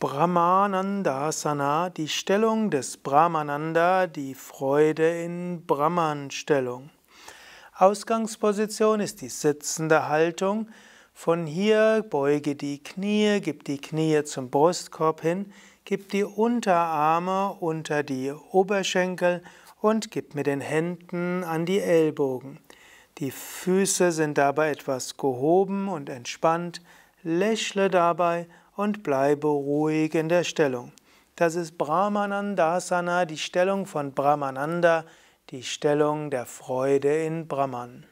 Brahmanandasana, die Stellung des Brahmananda, die Freude in Brahman-Stellung. Ausgangsposition ist die sitzende Haltung. Von hier beuge die Knie, gib die Knie zum Brustkorb hin, gib die Unterarme unter die Oberschenkel und gib mit den Händen an die Ellbogen. Die Füße sind dabei etwas gehoben und entspannt. Lächle dabei und bleibe ruhig in der Stellung. Das ist Brahmanandasana, die Stellung von Brahmananda, die Stellung der Freude in Brahman.